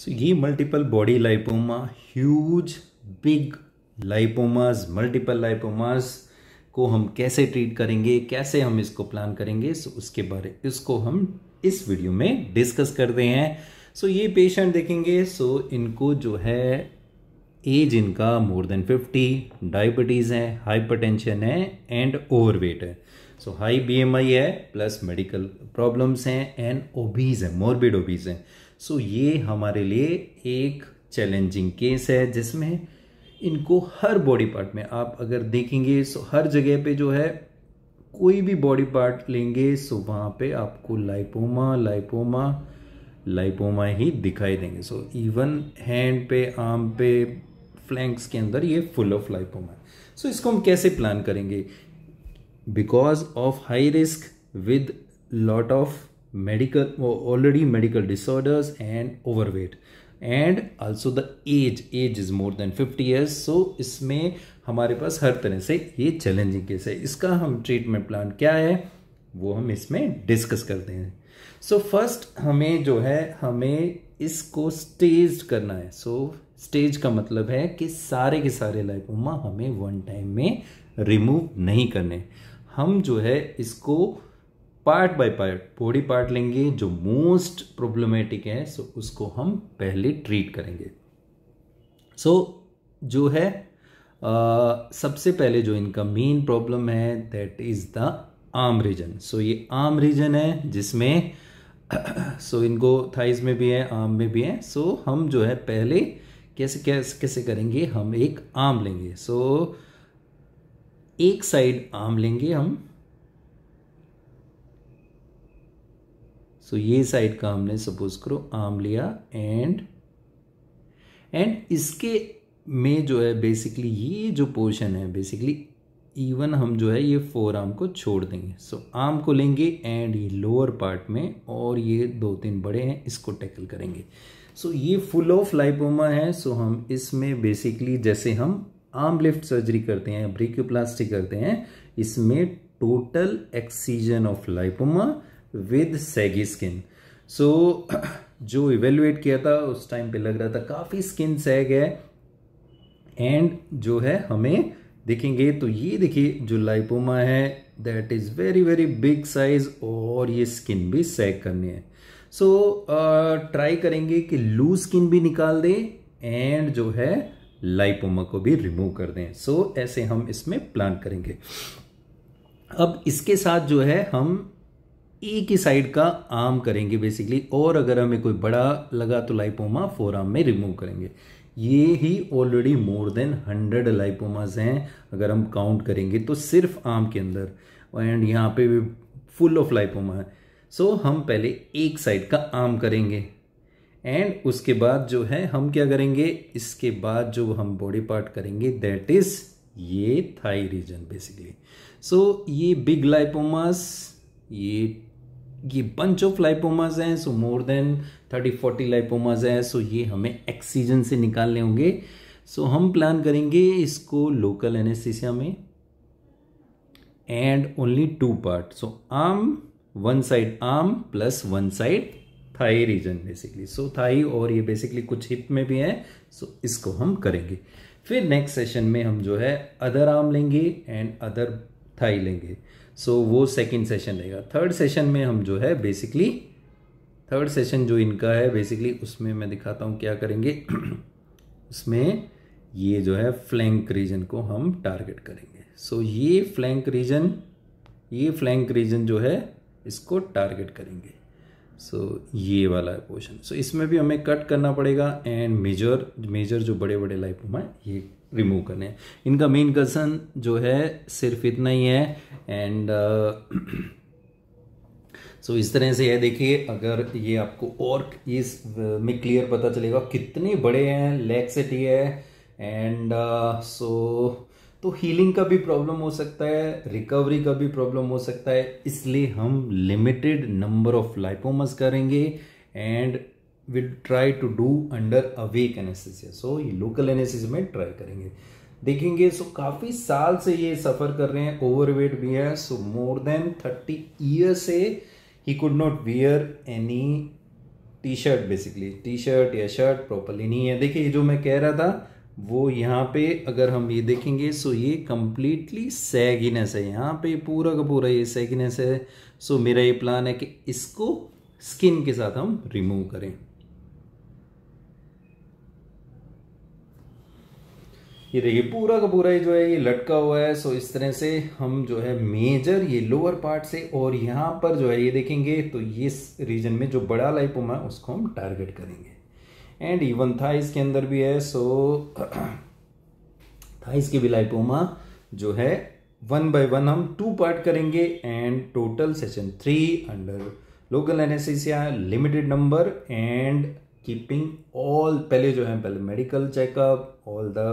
So ये multiple body lipoma, huge, big lipomas, multiple lipomas को हम कैसे ट्रीट करेंगे कैसे हम इसको प्लान करेंगे सो उसके बारे इसको हम इस वीडियो में डिस्कस करते हैं सो ये पेशेंट देखेंगे सो इनको जो है एज इनका मोर देन 50 डायबिटीज़ है हाइपरटेंशन है एंड ओवरवेट है सो हाई बीएमआई है प्लस मेडिकल प्रॉब्लम्स हैं एंड ओबीज है मोरबिड ओबीज है सो ये हमारे लिए एक चैलेंजिंग केस है जिसमें इनको हर बॉडी पार्ट में आप अगर देखेंगे सो हर जगह पे जो है कोई भी बॉडी पार्ट लेंगे सो वहाँ पे आपको लाइपोमा लाइपोमा लाइपोमा ही दिखाई देंगे सो इवन हैंड पे आर्म पे फ्लैंक्स के अंदर ये फुल ऑफ लाइपोमा है सो इसको हम कैसे प्लान करेंगे because of high risk with lot of medical already medical disorders and overweight and also the age age is more than fifty years so इसमें हमारे पास हर तरह से ये चैलेंजिंग केस है इसका हम ट्रीटमेंट प्लान क्या है वो हम इसमें डिस्कस करते हैं सो so, फर्स्ट हमें जो है हमें इसको स्टेज करना है सो so, स्टेज का मतलब है कि सारे के सारे लाइपोमा हमें वन टाइम में रिमूव नहीं करने हम जो है इसको part by part body part लेंगे जो मोस्ट प्रॉब्लमेटिक है सो उसको हम पहले ट्रीट करेंगे सो so, जो है आ, सबसे पहले जो इनका मेन प्रॉब्लम है that is the arm region so ये आम रीजन है जिसमें सो so इनको थाइज में भी है आम में भी है सो so हम जो है पहले कैसे कैसे कैसे करेंगे हम एक आम लेंगे सो so, एक साइड आम लेंगे हम सो ये साइड का हमने सपोज करो आम लिया एंड एंड इसके में जो है बेसिकली ये जो पोर्शन है बेसिकली इवन हम जो है ये फोर आर्म को छोड़ देंगे सो so, आर्म को लेंगे एंड ये लोअर पार्ट में और ये दो तीन बड़े हैं इसको टैकल करेंगे सो so, ये फुल ऑफ लाइपोमा है सो so, हम इसमें बेसिकली जैसे हम आर्म लिफ्ट सर्जरी करते हैं ब्रिक्योप्लास्टिक करते हैं इसमें total excision of lipoma with saggy skin so जो इवेल्युएट किया था उस टाइम पे लग रहा था काफ़ी स्किन सैग है एंड जो है हमें देखेंगे तो ये देखिए जो लाइपोमा है that is very very big size और ये स्किन भी सैग करनी है सो so, ट्राई uh, करेंगे कि लूज स्किन भी निकाल दें एंड जो है लाइपोमा को भी रिमूव कर दें सो so, ऐसे हम इसमें प्लान करेंगे अब इसके साथ जो है हम एक ही साइड का आर्म करेंगे बेसिकली और अगर हमें कोई बड़ा लगा तो लाइपोमा फोर आर्म में रिमूव करेंगे ये ही already more than hundred lipomas हैं अगर हम काउंट करेंगे तो सिर्फ आर्म के अंदर एंड यहाँ पे भी फुल ऑफ लाइपोमा है सो so, हम पहले एक साइड का आर्म करेंगे एंड उसके बाद जो है हम क्या करेंगे इसके बाद जो हम बॉडी पार्ट करेंगे दैट इज ये थाई रीजन बेसिकली सो ये बिग लाइपोमास ये ये बंच ऑफ लाइपोमास हैं so more than thirty forty lipomas हैं सो ये हमें एक्सीजन से निकालने होंगे सो so, हम प्लान करेंगे इसको लोकल एनेस्थिसिया में and only two part so arm one side arm plus one side thigh region basically so thigh और ये बेसिकली कुछ हिप में भी है सो so इसको हम करेंगे फिर नेक्स्ट सेशन में हम जो है अदर आर्म लेंगे एंड अदर थाई लेंगे सो so, वो सेकेंड सेशन रहेगा थर्ड सेशन में हम जो है बेसिकली थर्ड सेशन जो इनका है बेसिकली उसमें मैं दिखाता हूँ क्या करेंगे उसमें ये जो है फ्लैंक रीजन को हम टारगेट करेंगे सो so, ये फ्लैंक रीजन ये फ्लैंक रीजन जो है इसको टारगेट करेंगे सो so, ये वाला है पोर्शन सो so, इसमें भी हमें कट करना पड़ेगा एंड मेजर मेजर जो बड़े बड़े लाइपोमा है ये रिमूव करने हैं इनका मेन कंसर्न जो है सिर्फ इतना ही है एंड सो uh, so, इस तरह से यह देखिए अगर ये आपको और इस uh, में क्लियर पता चलेगा कितने बड़े हैं लेग सेट है एंड सो uh, so, तो हीलिंग का भी प्रॉब्लम हो सकता है रिकवरी का भी प्रॉब्लम हो सकता है इसलिए हम लिमिटेड नंबर ऑफ लाइपोमस करेंगे and will try to do under awake anaesthesia so ये लोकल एनेस्थेसिया में ट्राई करेंगे देखेंगे सो काफ़ी साल से ये सफ़र कर रहे हैं ओवरवेट भी है so more than thirty year से ही could not wear any T shirt basically T shirt या शर्ट प्रॉपरली नहीं है देखिए ये जो मैं कह रहा था वो यहाँ पे अगर हम ये देखेंगे सो ये कम्प्लीटली सैगिनेस है यहाँ पे पूरा का पूरा ये सैगिनेस है सो मेरा ये प्लान है कि इसको स्किन के साथ हम रिमूव करें ये देखिए पूरा का पूरा ये जो है ये लटका हुआ है सो इस तरह से हम जो है मेजर ये लोअर पार्ट से और यहाँ पर जो है ये देखेंगे तो ये रीजन में जो बड़ा लाइपोमा है उसको हम टारगेट करेंगे एंड इवन थाइस के अंदर भी है सो थाइस के भी लाइपोमा जो है वन बाय वन हम टू पार्ट करेंगे and total session three under local anaesthesia limited number and keeping all पहले जो है पहले medical checkup all the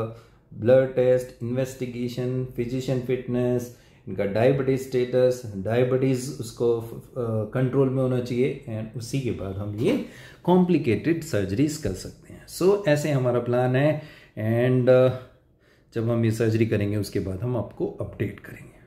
blood test investigation physician fitness इनका डायबिटीज स्टेटस डायबिटीज़ उसको कंट्रोल में होना चाहिए एंड उसी के बाद हम ये कॉम्प्लिकेटेड सर्जरीज कर सकते हैं सो so, ऐसे हमारा प्लान है एंड uh, जब हम ये सर्जरी करेंगे उसके बाद हम आपको अपडेट करेंगे